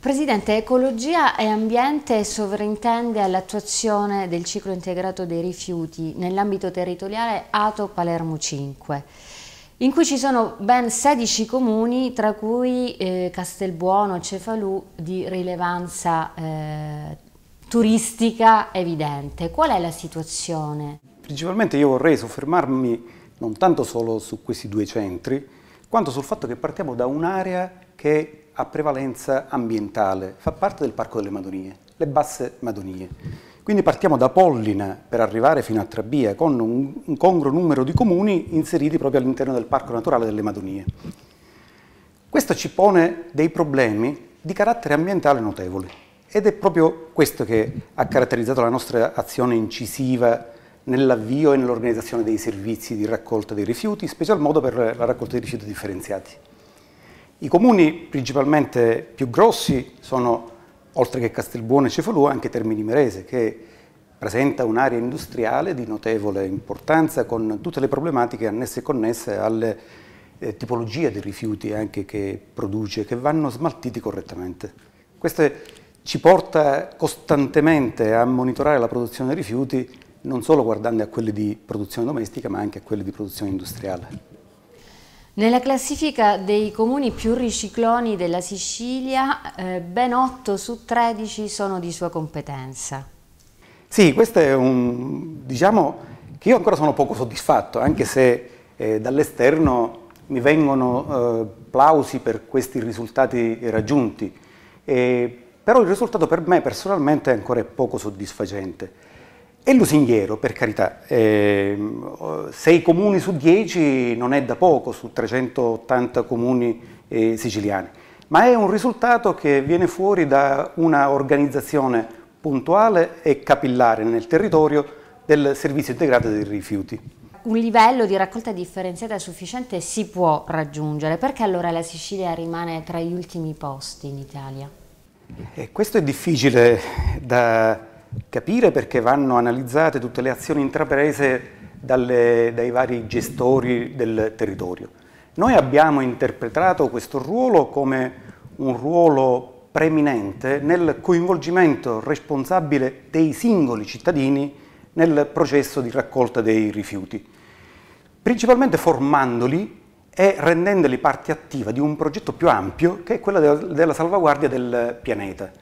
Presidente, ecologia e ambiente sovrintende all'attuazione del ciclo integrato dei rifiuti nell'ambito territoriale Ato Palermo 5 in cui ci sono ben 16 comuni, tra cui eh, Castelbuono, Cefalù, di rilevanza eh, turistica evidente. Qual è la situazione? Principalmente io vorrei soffermarmi non tanto solo su questi due centri, quanto sul fatto che partiamo da un'area che ha prevalenza ambientale, fa parte del Parco delle Madonie, le basse Madonie. Quindi partiamo da Pollina per arrivare fino a Trabia con un, un congruo numero di comuni inseriti proprio all'interno del Parco Naturale delle Madonie. Questo ci pone dei problemi di carattere ambientale notevoli ed è proprio questo che ha caratterizzato la nostra azione incisiva nell'avvio e nell'organizzazione dei servizi di raccolta dei rifiuti, in special modo per la raccolta dei rifiuti differenziati. I comuni principalmente più grossi sono, oltre che Castelbuono e Cefalù, anche Termini Merese, che presenta un'area industriale di notevole importanza con tutte le problematiche annesse e connesse alle eh, tipologie di rifiuti anche che produce, che vanno smaltiti correttamente. Questo ci porta costantemente a monitorare la produzione dei rifiuti non solo guardando a quelle di produzione domestica ma anche a quelle di produzione industriale. Nella classifica dei comuni più ricicloni della Sicilia, eh, ben 8 su 13 sono di sua competenza. Sì, questo è un... diciamo che io ancora sono poco soddisfatto, anche se eh, dall'esterno mi vengono eh, plausi per questi risultati raggiunti, però il risultato per me personalmente ancora è ancora poco soddisfacente. E lusinghiero, per carità, eh, 6 comuni su 10 non è da poco su 380 comuni eh, siciliani, ma è un risultato che viene fuori da una organizzazione puntuale e capillare nel territorio del servizio integrato dei rifiuti un livello di raccolta differenziata sufficiente si può raggiungere, perché allora la Sicilia rimane tra gli ultimi posti in Italia? E eh, questo è difficile da capire perché vanno analizzate tutte le azioni intraprese dalle, dai vari gestori del territorio. Noi abbiamo interpretato questo ruolo come un ruolo preminente nel coinvolgimento responsabile dei singoli cittadini nel processo di raccolta dei rifiuti, principalmente formandoli e rendendoli parte attiva di un progetto più ampio che è quello della salvaguardia del pianeta.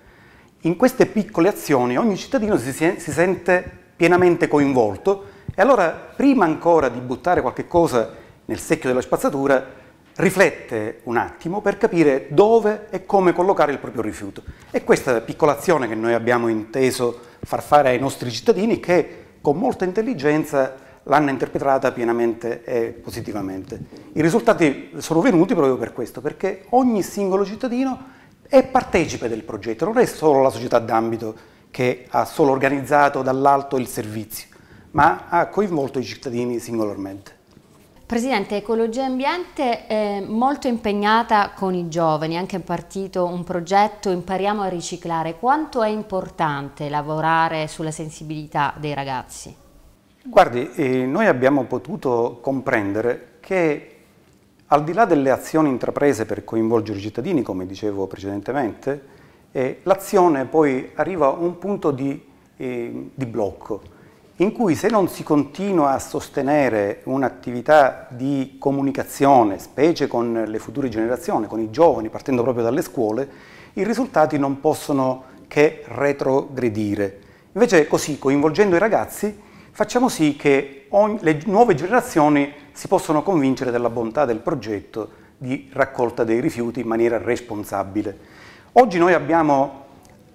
In queste piccole azioni ogni cittadino si, si sente pienamente coinvolto e allora prima ancora di buttare qualche cosa nel secchio della spazzatura riflette un attimo per capire dove e come collocare il proprio rifiuto. E questa piccola azione che noi abbiamo inteso far fare ai nostri cittadini che con molta intelligenza l'hanno interpretata pienamente e positivamente. I risultati sono venuti proprio per questo, perché ogni singolo cittadino è partecipe del progetto, non è solo la società d'ambito che ha solo organizzato dall'alto il servizio, ma ha coinvolto i cittadini singolarmente. Presidente, Ecologia e Ambiente è molto impegnata con i giovani, anche è partito un progetto Impariamo a riciclare. Quanto è importante lavorare sulla sensibilità dei ragazzi? Guardi, eh, noi abbiamo potuto comprendere che al di là delle azioni intraprese per coinvolgere i cittadini, come dicevo precedentemente, eh, l'azione poi arriva a un punto di, eh, di, blocco, in cui se non si continua a sostenere un'attività di comunicazione, specie con le future generazioni, con i giovani, partendo proprio dalle scuole, i risultati non possono che retrogredire. Invece così, coinvolgendo i ragazzi, facciamo sì che ogni, le nuove generazioni si possono convincere della bontà del progetto di raccolta dei rifiuti in maniera responsabile. Oggi noi abbiamo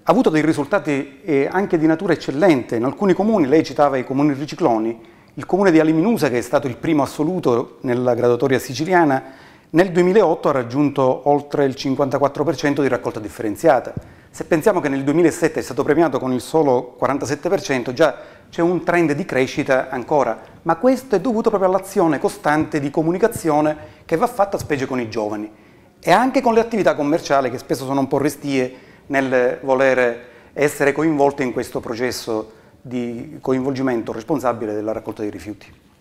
avuto dei risultati eh, anche di natura eccellente. In alcuni comuni, lei citava i comuni ricicloni, il comune di Aliminusa, che è stato il primo assoluto nella graduatoria siciliana, nel 2008 ha raggiunto oltre il 54% di raccolta differenziata. Se pensiamo che nel 2007 è stato premiato con il solo 47%, già c'è un trend di crescita ancora, ma questo è dovuto proprio all'azione costante di comunicazione che va fatta specie con i giovani e anche con le attività commerciali che spesso sono un po' restie nel volere essere coinvolte in questo processo di coinvolgimento responsabile della raccolta dei rifiuti.